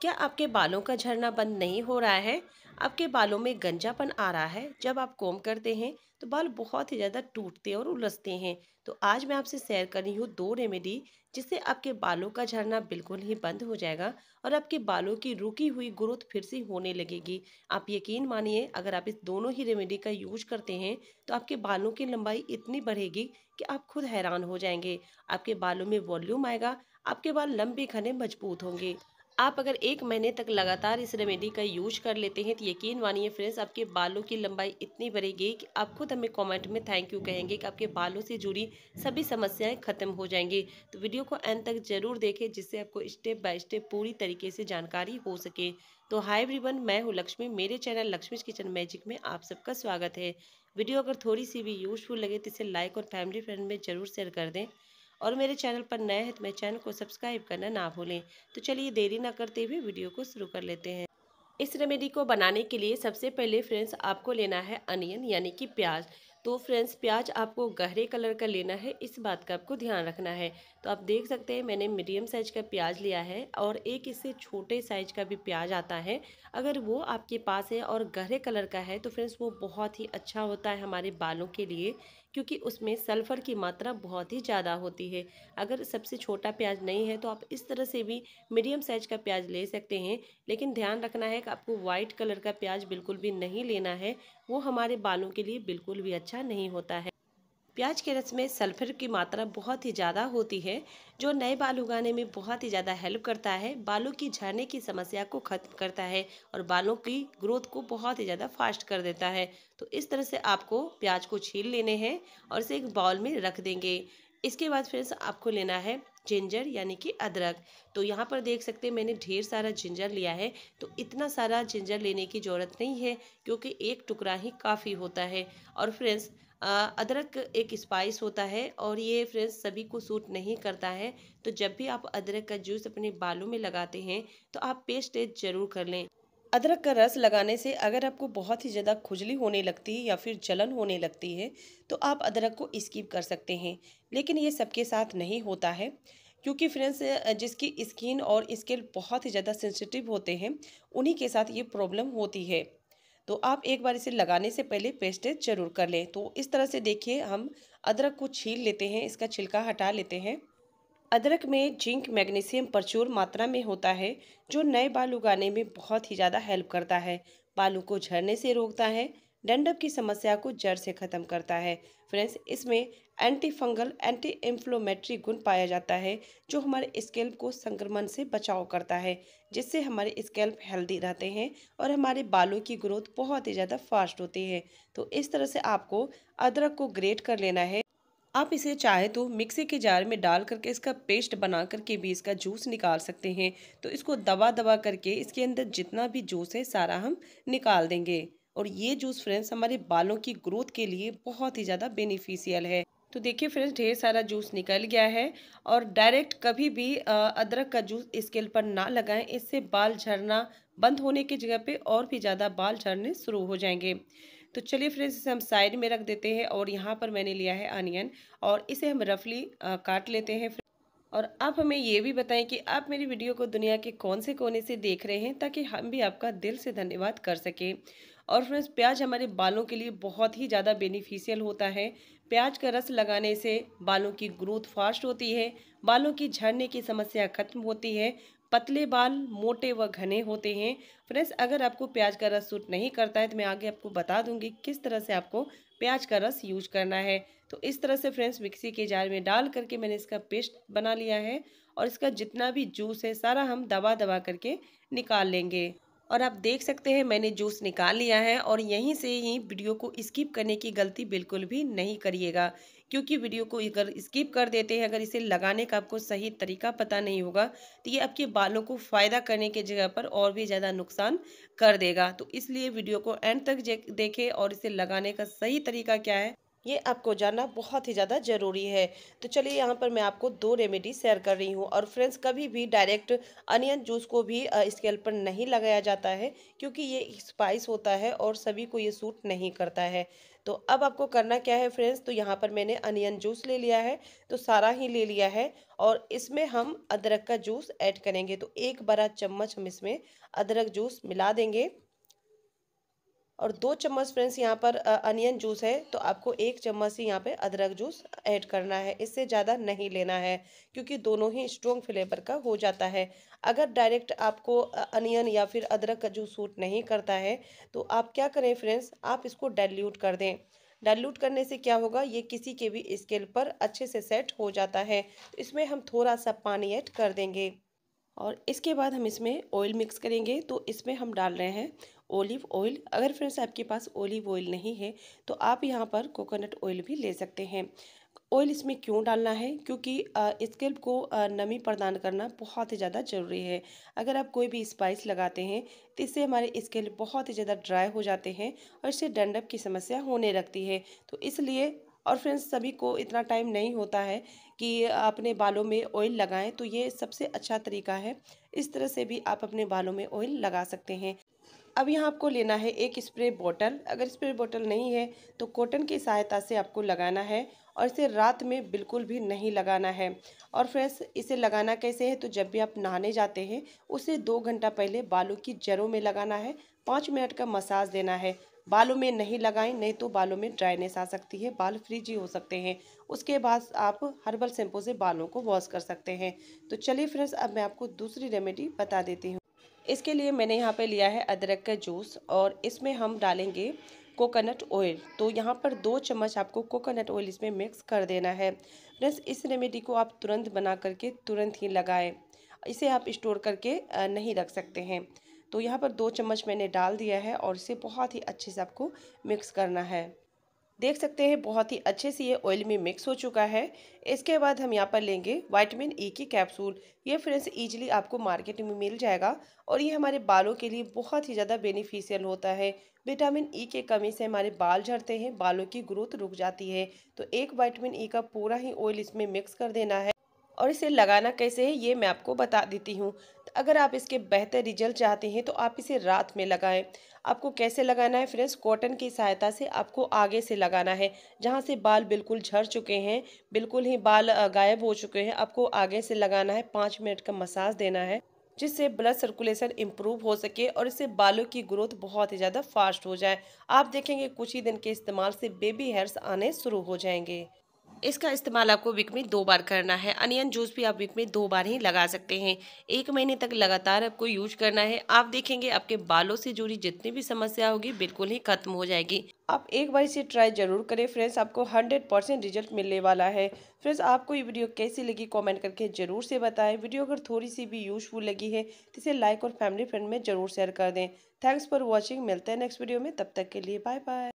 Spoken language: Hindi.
क्या आपके बालों का झरना बंद नहीं हो रहा है आपके बालों में गंजापन आ रहा है जब आप कोम करते हैं तो बाल बहुत ही ज़्यादा टूटते और उलझते हैं तो आज मैं आपसे शेयर कर रही हूँ दो रेमेडी जिससे आपके बालों का झरना बिल्कुल ही बंद हो जाएगा और आपके बालों की रुकी हुई ग्रोथ फिर से होने लगेगी आप यकीन मानिए अगर आप इस दोनों ही रेमेडी का यूज करते हैं तो आपके बालों की लंबाई इतनी बढ़ेगी कि आप खुद हैरान हो जाएंगे आपके बालों में वॉल्यूम आएगा आपके बाल लंबे घने मजबूत होंगे आप अगर एक महीने तक लगातार इस रेमेडी का यूज कर लेते हैं तो यकीन मानिए फ्रेंड्स आपके बालों की लंबाई इतनी बढ़ेगी कि आप खुद हमें कमेंट में थैंक यू कहेंगे कि आपके बालों से जुड़ी सभी समस्याएं खत्म हो जाएंगी तो वीडियो को एंड तक जरूर देखें जिससे आपको स्टेप बाय स्टेप पूरी तरीके से जानकारी हो सके तो हाई एवरीवन मैं हूँ लक्ष्मी मेरे चैनल लक्ष्मी किचन मैजिक में आप सबका स्वागत है वीडियो अगर थोड़ी सी भी यूजफुल लगे तो इसे लाइक और फैमिली फ्रेंड में जरूर शेयर कर दें और मेरे चैनल पर नए हैं तो मेरे चैनल को सब्सक्राइब करना ना भूलें तो चलिए देरी ना करते हुए वीडियो को शुरू कर लेते हैं इस रेमेडी को बनाने के लिए सबसे पहले फ्रेंड्स आपको लेना है अनियन यानी कि प्याज तो फ्रेंड्स प्याज आपको गहरे कलर का लेना है इस बात का आपको ध्यान रखना है तो आप देख सकते हैं मैंने मीडियम साइज का प्याज लिया है और एक इससे छोटे साइज का भी प्याज आता है अगर वो आपके पास है और गहरे कलर का है तो फ्रेंड्स वो बहुत ही अच्छा होता है हमारे बालों के लिए क्योंकि उसमें सल्फ़र की मात्रा बहुत ही ज़्यादा होती है अगर सबसे छोटा प्याज नहीं है तो आप इस तरह से भी मीडियम साइज का प्याज ले सकते हैं लेकिन ध्यान रखना है कि आपको वाइट कलर का प्याज बिल्कुल भी नहीं लेना है वो हमारे बालों के लिए बिल्कुल भी अच्छा नहीं होता है प्याज के रस में सल्फर की मात्रा बहुत ही ज़्यादा होती है जो नए बाल उगाने में बहुत ही ज़्यादा हेल्प करता है बालों की झड़ने की समस्या को खत्म करता है और बालों की ग्रोथ को बहुत ही ज़्यादा फास्ट कर देता है तो इस तरह से आपको प्याज को छील लेने हैं और इसे एक बाउल में रख देंगे इसके बाद फ्रेंड्स आपको लेना है जिंजर यानी कि अदरक तो यहाँ पर देख सकते हैं मैंने ढेर सारा जिंजर लिया है तो इतना सारा जिंजर लेने की ज़रूरत नहीं है क्योंकि एक टुकड़ा ही काफ़ी होता है और फ्रेंड्स अदरक एक स्पाइस होता है और ये फ्रेंड्स सभी को सूट नहीं करता है तो जब भी आप अदरक का जूस अपने बालों में लगाते हैं तो आप पेस्ट ज़रूर कर लें अदरक का रस लगाने से अगर आपको बहुत ही ज़्यादा खुजली होने लगती है या फिर जलन होने लगती है तो आप अदरक को स्किप कर सकते हैं लेकिन ये सबके साथ नहीं होता है क्योंकि फ्रेंड्स जिसकी स्किन और स्किल बहुत ही ज़्यादा सेंसिटिव होते हैं उन्हीं के साथ ये प्रॉब्लम होती है तो आप एक बार इसे लगाने से पहले पेस्टेज जरूर कर लें तो इस तरह से देखिए हम अदरक को छील लेते हैं इसका छिलका हटा लेते हैं अदरक में जिंक मैग्नीशियम प्रचुर मात्रा में होता है जो नए बाल उगाने में बहुत ही ज़्यादा हेल्प करता है बालों को झड़ने से रोकता है डंडप की समस्या को जड़ से ख़त्म करता है फ्रेंड्स इसमें एंटी फंगल एंटी इन्फ्लोमेट्री गुण पाया जाता है जो हमारे स्केल्प को संक्रमण से बचाव करता है जिससे हमारे स्कैल्प हेल्दी रहते हैं और हमारे बालों की ग्रोथ बहुत ही ज़्यादा फास्ट होती है तो इस तरह से आपको अदरक को ग्रेट कर लेना है आप इसे चाहे तो मिक्सी के जार में डाल करके इसका पेस्ट बना करके भी इसका जूस निकाल सकते हैं तो इसको दबा दबा करके इसके अंदर जितना भी जूस है सारा हम निकाल देंगे और ये जूस फ्रेंड्स हमारे बालों की ग्रोथ के लिए बहुत ही ज़्यादा बेनिफिशियल है तो देखिए फ्रेंड्स ढेर सारा जूस निकल गया है और डायरेक्ट कभी भी अदरक का जूस स्केल पर ना लगाएं इससे बाल झड़ना बंद होने की जगह पे और भी ज़्यादा बाल झड़ने शुरू हो जाएंगे तो चलिए फ्रेंड्स इसे हम साइड में रख देते हैं और यहाँ पर मैंने लिया है अनियन और इसे हम रफली काट लेते हैं और आप हमें ये भी बताएं कि आप मेरी वीडियो को दुनिया के कौन से कोने से देख रहे हैं ताकि हम भी आपका दिल से धन्यवाद कर सकें और फ्रेंड्स प्याज हमारे बालों के लिए बहुत ही ज़्यादा बेनिफिशियल होता है प्याज का रस लगाने से बालों की ग्रोथ फास्ट होती है बालों की झड़ने की समस्या खत्म होती है पतले बाल मोटे व घने होते हैं फ्रेंड्स अगर आपको प्याज का रस सूट नहीं करता है तो मैं आगे आपको बता दूंगी किस तरह से आपको प्याज का रस यूज करना है तो इस तरह से फ्रेंड्स मिक्सी के जार में डाल करके मैंने इसका पेस्ट बना लिया है और इसका जितना भी जूस है सारा हम दबा दबा करके निकाल लेंगे और आप देख सकते हैं मैंने जूस निकाल लिया है और यहीं से ही वीडियो को स्किप करने की गलती बिल्कुल भी नहीं करिएगा क्योंकि वीडियो को अगर स्किप कर देते हैं अगर इसे लगाने का आपको सही तरीका पता नहीं होगा तो ये आपके बालों को फ़ायदा करने की जगह पर और भी ज़्यादा नुकसान कर देगा तो इसलिए वीडियो को एंड तक देखें और इसे लगाने का सही तरीका क्या है ये आपको जानना बहुत ही ज़्यादा ज़रूरी है तो चलिए यहाँ पर मैं आपको दो रेमेडी शेयर कर रही हूँ और फ्रेंड्स कभी भी डायरेक्ट अनियन जूस को भी स्केल पर नहीं लगाया जाता है क्योंकि ये स्पाइस होता है और सभी को ये सूट नहीं करता है तो अब आपको करना क्या है फ्रेंड्स तो यहाँ पर मैंने अनियन जूस ले लिया है तो सारा ही ले लिया है और इसमें हम अदरक का जूस ऐड करेंगे तो एक बड़ा चम्मच हम इसमें अदरक जूस मिला देंगे और दो चम्मच फ्रेंड्स यहाँ पर अनियन जूस है तो आपको एक चम्मच ही यहाँ पे अदरक जूस ऐड करना है इससे ज़्यादा नहीं लेना है क्योंकि दोनों ही स्ट्रॉन्ग फ्लेवर का हो जाता है अगर डायरेक्ट आपको अनियन या फिर अदरक का जूस सूट नहीं करता है तो आप क्या करें फ्रेंड्स आप इसको डाइल्यूट कर दें डाइल्यूट करने से क्या होगा ये किसी के भी स्केल पर अच्छे से सेट हो जाता है तो इसमें हम थोड़ा सा पानी ऐड कर देंगे और इसके बाद हम इसमें ऑयल मिक्स करेंगे तो इसमें हम डाल रहे हैं ओलिव ऑयल अगर फ्रेंड्स आपके पास ओलिव ऑयल नहीं है तो आप यहाँ पर कोकोनट ऑयल भी ले सकते हैं ऑयल इसमें क्यों डालना है क्योंकि स्केल्प को नमी प्रदान करना बहुत ही ज़्यादा ज़रूरी है अगर आप कोई भी स्पाइस लगाते हैं तो इससे हमारे स्केल्प बहुत ही ज़्यादा ड्राई हो जाते हैं और इससे डंडप की समस्या होने लगती है तो इसलिए और फ्रेंड्स सभी को इतना टाइम नहीं होता है कि अपने बालों में ऑयल लगाएं तो ये सबसे अच्छा तरीका है इस तरह से भी आप अपने बालों में ऑयल लगा सकते हैं अब यहाँ आपको लेना है एक स्प्रे बॉटल अगर स्प्रे बॉटल नहीं है तो कॉटन की सहायता से आपको लगाना है और इसे रात में बिल्कुल भी नहीं लगाना है और फ्रेंड्स इसे लगाना कैसे है तो जब भी आप नहाने जाते हैं उसे दो घंटा पहले बालों की जड़ों में लगाना है पाँच मिनट का मसाज देना है बालों में नहीं लगाएं नहीं तो बालों में ड्राइनेस आ सकती है बाल फ्रिजी हो सकते हैं उसके बाद आप हर्बल शैम्पू से बालों को वॉश कर सकते हैं तो चलिए फ्रेंड्स अब मैं आपको दूसरी रेमेडी बता देती हूँ इसके लिए मैंने यहाँ पे लिया है अदरक का जूस और इसमें हम डालेंगे कोकोनट ऑयल तो यहाँ पर दो चम्मच आपको कोकोनट ऑयल इसमें मिक्स कर देना है फ्रेंड्स इस रेमेडी को आप तुरंत बना करके तुरंत ही लगाएं इसे आप स्टोर करके नहीं रख सकते हैं तो यहाँ पर दो चम्मच मैंने डाल दिया है और इसे बहुत ही अच्छे से आपको मिक्स करना है देख सकते हैं बहुत ही अच्छे से ये ऑयल में मिक्स हो चुका है इसके बाद हम यहाँ पर लेंगे वाइटमिन ई e की कैप्सूल ये फ्रेंड्स ईजिली आपको मार्केट में मिल जाएगा और ये हमारे बालों के लिए बहुत ही ज़्यादा बेनिफिशियल होता है विटामिन ई e के कमी से हमारे बाल झड़ते हैं बालों की ग्रोथ रुक जाती है तो एक वाइटामिन ई e का पूरा ही ऑयल इसमें मिक्स कर देना है और इसे लगाना कैसे है ये मैं आपको बता देती हूँ अगर आप इसके बेहतर रिजल्ट चाहते हैं तो आप इसे रात में लगाएं आपको कैसे लगाना है फ्रेंड्स कॉटन की सहायता से आपको आगे से लगाना है जहाँ से बाल बिल्कुल झड़ चुके हैं बिल्कुल ही बाल गायब हो चुके हैं आपको आगे से लगाना है पाँच मिनट का मसाज देना है जिससे ब्लड सर्कुलेशन इम्प्रूव हो सके और इससे बालों की ग्रोथ बहुत ही ज़्यादा फास्ट हो जाए आप देखेंगे कुछ ही दिन के इस्तेमाल से बेबी हेयर्स आने शुरू हो जाएंगे इसका इस्तेमाल आपको वीक में दो बार करना है अनियन जूस भी आप वीक में दो बार ही लगा सकते हैं एक महीने तक लगातार आपको यूज करना है आप देखेंगे आपके बालों से जुड़ी जितनी भी समस्या होगी बिल्कुल ही खत्म हो जाएगी आप एक बार इसे ट्राई जरूर करें फ्रेंड्स आपको हंड्रेड परसेंट रिजल्ट मिलने वाला है फ्रेंड्स आपको ये वीडियो कैसी लगी कमेंट करके ज़रूर से बताएं वीडियो अगर थोड़ी सी भी यूजफुल लगी है तो इसे लाइक और फैमिली फ्रेंड में ज़रूर शेयर कर दें थैंक्स फॉर वॉचिंग मिलते हैं नेक्स्ट वीडियो में तब तक के लिए बाय बाय